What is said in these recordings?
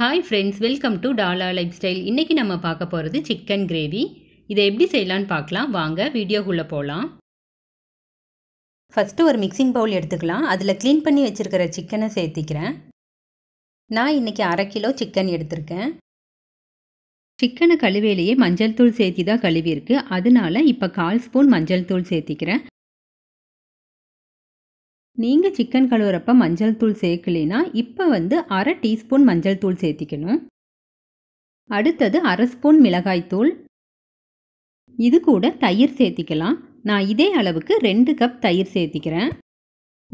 hi friends welcome to டாலா lifestyle இன்றைக்கி நம்ம பார்க்க போகிறது சிக்கன் கிரேவி இதை எப்படி செய்யலான்னு பார்க்கலாம் வாங்க வீடியோக்குள்ளே போகலாம் ஃபஸ்ட்டு ஒரு மிக்சிங் பவுல் எடுத்துக்கலாம் அதில் க்ளீன் பண்ணி வச்சுருக்கிற சிக்கனை சேர்த்திக்கிறேன் நான் இன்றைக்கி அரை கிலோ சிக்கன் எடுத்திருக்கேன் சிக்கனை கழுவேலையே மஞ்சள் தூள் சேர்த்தி தான் கழுவியிருக்கு அதனால இப்போ கால் ஸ்பூன் மஞ்சள் தூள் சேர்த்திக்கிறேன் நீங்கள் சிக்கன் கழுவுறப்ப மஞ்சள் தூள் சேர்க்கலைனா இப்போ வந்து அரை டீஸ்பூன் மஞ்சள் தூள் சேர்த்திக்கணும் அடுத்தது அரை ஸ்பூன் மிளகாய்த்தூள் இது கூட தயிர் சேர்த்திக்கலாம் நான் இதே அளவுக்கு ரெண்டு கப் தயிர் சேர்த்திக்கிறேன்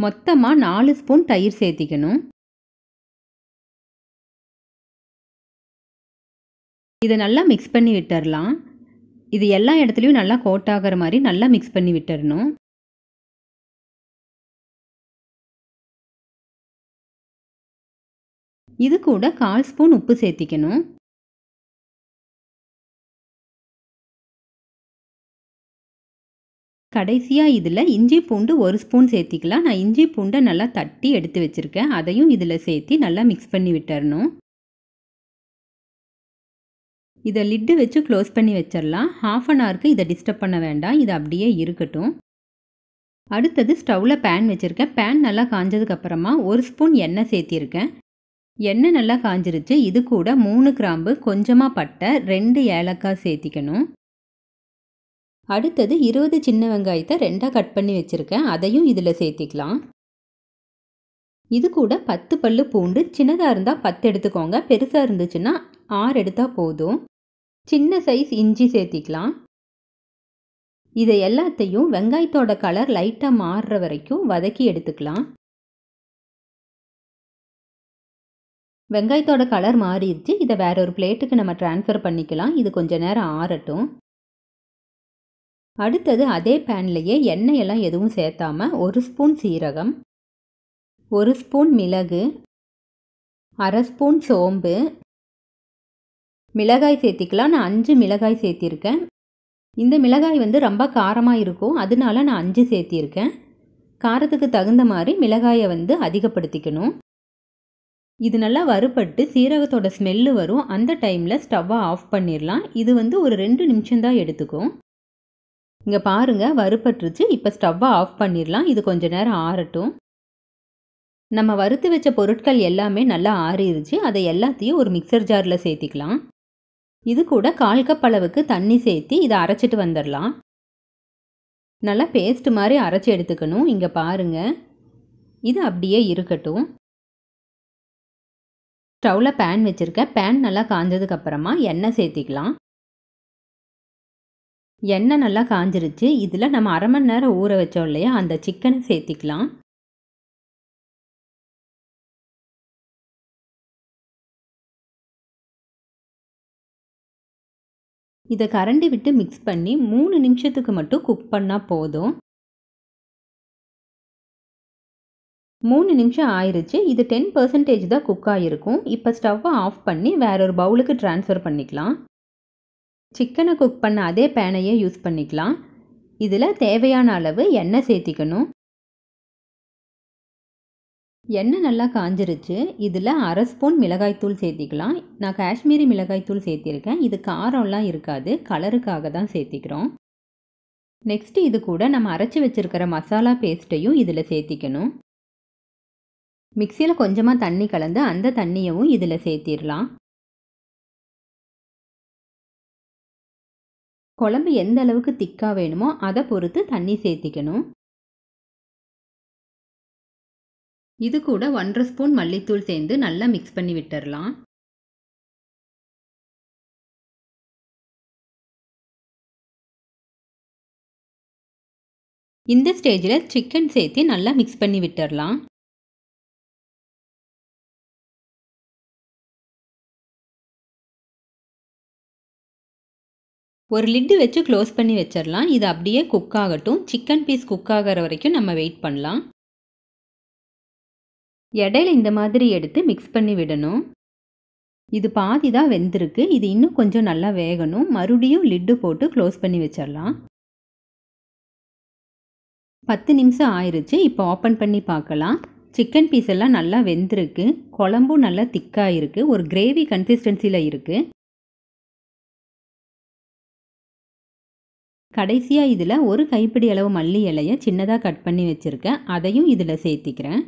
மொத்தமாக நாலு ஸ்பூன் தயிர் சேர்த்திக்கணும் இதை நல்லா மிக்ஸ் பண்ணி விட்டுறலாம் இது எல்லா இடத்துலையும் நல்லா கோட் ஆகிற மாதிரி நல்லா மிக்ஸ் பண்ணி விட்டுறணும் இது கூட கால் ஸ்பூன் உப்பு சேர்த்திக்கணும் கடைசியாக இதில் இஞ்சி பூண்டு ஒரு ஸ்பூன் சேர்த்திக்கலாம் நான் இஞ்சி பூண்டை நல்லா தட்டி எடுத்து வச்சுருக்கேன் அதையும் இதில் சேர்த்தி நல்லா மிக்ஸ் பண்ணி விட்டுறணும் இதை லிட்டு வச்சு க்ளோஸ் பண்ணி வச்சிடலாம் ஹாஃப் அன் ஹவருக்கு இதை டிஸ்டர்ப் பண்ண வேண்டாம் இது அப்படியே இருக்கட்டும் அடுத்தது ஸ்டவ்வில் பேன் வச்சுருக்கேன் பேன் நல்லா காஞ்சதுக்கப்புறமா ஒரு ஸ்பூன் எண்ணெய் சேர்த்திருக்கேன் எண்ணெய் நல்லா காஞ்சிருச்சு இது கூட மூணு கிராம்பு கொஞ்சமாக பட்டை ரெண்டு ஏலக்காய் சேர்த்திக்கணும் அடுத்தது இருபது சின்ன வெங்காயத்தை ரெண்டாக கட் பண்ணி வச்சுருக்கேன் அதையும் இதில் சேர்த்திக்கலாம் இது கூட பத்து பல்லு பூண்டு சின்னதாக இருந்தால் பத்து எடுத்துக்கோங்க பெருசாக இருந்துச்சுன்னா ஆறு எடுத்தால் போதும் சின்ன சைஸ் இஞ்சி சேர்த்திக்கலாம் இதை எல்லாத்தையும் வெங்காயத்தோட கலர் லைட்டாக மாறுற வரைக்கும் வதக்கி எடுத்துக்கலாம் வெங்காயத்தோட கலர் மாறிடுச்சு இதை வேற ஒரு பிளேட்டுக்கு நம்ம டிரான்ஸ்ஃபர் பண்ணிக்கலாம் இது கொஞ்ச நேரம் ஆறட்டும் அடுத்தது அதே பேன்லேயே எண்ணெய் எல்லாம் எதுவும் சேர்த்தாம ஒரு ஸ்பூன் சீரகம் ஒரு ஸ்பூன் மிளகு அரை ஸ்பூன் சோம்பு மிளகாய் சேர்த்திக்கலாம் நான் அஞ்சு மிளகாய் சேர்த்திருக்கேன் இந்த மிளகாய் வந்து ரொம்ப காரமாக இருக்கும் அதனால நான் அஞ்சு சேர்த்திருக்கேன் காரத்துக்கு தகுந்த மாதிரி மிளகாயை வந்து அதிகப்படுத்திக்கணும் இது நல்லா வறுபட்டு சீரகத்தோட ஸ்மெல்லு வரும் அந்த டைமில் ஸ்டவ்வை ஆஃப் பண்ணிடலாம் இது வந்து ஒரு ரெண்டு நிமிஷம் தான் எடுத்துக்கும் இங்கே பாருங்கள் வறுபட்டுருச்சு இப்போ ஸ்டவ்வை ஆஃப் பண்ணிடலாம் இது கொஞ்ச நேரம் ஆறட்டும் நம்ம வறுத்து வச்ச பொருட்கள் எல்லாமே நல்லா ஆறிடுச்சு அதை எல்லாத்தையும் ஒரு மிக்சர் ஜாரில் சேர்த்திக்கலாம் இது கூட கால் கப் அளவுக்கு தண்ணி சேர்த்து இதை அரைச்சிட்டு வந்துடலாம் நல்லா பேஸ்ட் மாதிரி அரைச்சி எடுத்துக்கணும் இங்கே பாருங்கள் இது அப்படியே இருக்கட்டும் ஸ்டவ்வில் பேன் வச்சுருக்கேன் பேன் நல்லா காஞ்சதுக்கப்புறமா எண்ணெய் சேர்த்திக்கலாம் எண்ணெய் நல்லா காஞ்சிருச்சு இதில் நம்ம அரை மணி நேரம் ஊற வச்சோம் இல்லையா அந்த சிக்கனை சேர்த்திக்கலாம் இதை கரண்டி விட்டு மிக்ஸ் பண்ணி மூணு நிமிஷத்துக்கு மட்டும் குக் பண்ணால் போதும் மூணு நிமிஷம் ஆயிடுச்சு இது டென் பர்சன்டேஜ் தான் குக் ஆகிருக்கும் இப்போ ஸ்டவ்வை ஆஃப் பண்ணி வேற ஒரு பவுலுக்கு ட்ரான்ஸ்ஃபர் பண்ணிக்கலாம் சிக்கனை குக் பண்ண அதே பேனையே யூஸ் பண்ணிக்கலாம் இதில் தேவையான அளவு எண்ணெய் சேர்த்திக்கணும் எண்ணெய் நல்லா காஞ்சிருச்சு இதில் அரை ஸ்பூன் மிளகாய்த்தூள் சேர்த்திக்கலாம் நான் காஷ்மீரி மிளகாய்த்தூள் சேர்த்திருக்கேன் இது காரம்லாம் இருக்காது கலருக்காக தான் சேர்த்திக்கிறோம் நெக்ஸ்ட்டு இது கூட நம்ம அரைச்சி வச்சுருக்கிற மசாலா பேஸ்ட்டையும் இதில் சேர்த்திக்கணும் மிக்சியில் கொஞ்சமாக தண்ணி கலந்து அந்த தண்ணியவும் இதில் சேர்த்திடலாம் குழம்பு எந்த அளவுக்கு திக்காக வேணுமோ அதை பொறுத்து தண்ணி சேர்த்திக்கணும் இது கூட ஒன்றரை ஸ்பூன் மல்லித்தூள் சேர்ந்து நல்லா மிக்ஸ் பண்ணி விட்டுடலாம் இந்த ஸ்டேஜில் சிக்கன் சேர்த்து நல்லா மிக்ஸ் பண்ணி விட்டுடலாம் ஒரு லிட்டு வச்சு க்ளோஸ் பண்ணி வச்சிடலாம் இது அப்படியே குக் ஆகட்டும் சிக்கன் பீஸ் குக் ஆகிற வரைக்கும் நம்ம வெயிட் பண்ணலாம் இடையில இந்த மாதிரி எடுத்து மிக்ஸ் பண்ணி விடணும் இது பாதி தான் வெந்திருக்கு இது இன்னும் கொஞ்சம் நல்லா வேகணும் மறுபடியும் லிட்டு போட்டு க்ளோஸ் பண்ணி வச்சிடலாம் பத்து நிமிஷம் ஆயிடுச்சு இப்போ ஓப்பன் பண்ணி பார்க்கலாம் சிக்கன் பீஸ் எல்லாம் நல்லா வெந்திருக்கு குழம்பும் நல்லா திக்காக இருக்குது ஒரு கிரேவி கன்சிஸ்டன்சியில் இருக்குது கடைசியாக இதில் ஒரு கைப்பிடி அளவு மல்லி இலையை சின்னதாக கட் பண்ணி வச்சுருக்கேன் அதையும் இதில் சேர்த்திக்கிறேன்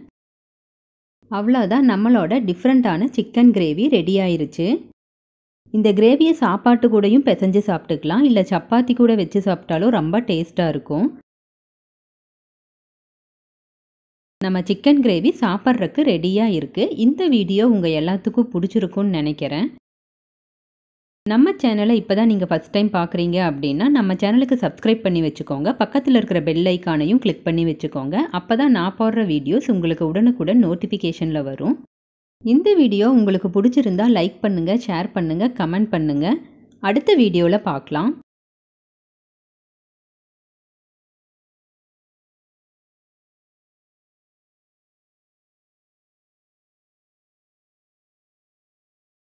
அவ்வளோதான் நம்மளோட டிஃப்ரெண்ட்டான சிக்கன் கிரேவி ரெடி ஆயிருச்சு இந்த கிரேவியை சாப்பாட்டு கூடயும் பிசைஞ்சு சாப்பிட்டுக்கலாம் இல்லை சப்பாத்தி கூட வச்சு சாப்பிட்டாலும் ரொம்ப டேஸ்ட்டாக இருக்கும் நம்ம சிக்கன் கிரேவி சாப்பிட்றதுக்கு ரெடியாக இருக்குது இந்த வீடியோ உங்கள் எல்லாத்துக்கும் பிடிச்சிருக்குன்னு நினைக்கிறேன் நம்ம சேனலை இப்போ தான் நீங்கள் ஃபஸ்ட் டைம் பார்க்குறீங்க அப்படின்னா நம்ம சேனலுக்கு சப்ஸ்கிரைப் பண்ணி வச்சுக்கோங்க பக்கத்தில் இருக்கிற பெல் ஐக்கானையும் கிளிக் பண்ணி வச்சுக்கோங்க அப்போ தான் நான் போடுற வீடியோஸ் உங்களுக்கு உடனுக்குடன் நோட்டிஃபிகேஷனில் வரும் இந்த வீடியோ உங்களுக்கு பிடிச்சிருந்தா லைக் பண்ணுங்கள் ஷேர் பண்ணுங்கள் கமெண்ட் பண்ணுங்கள் அடுத்த வீடியோவில் பார்க்கலாம்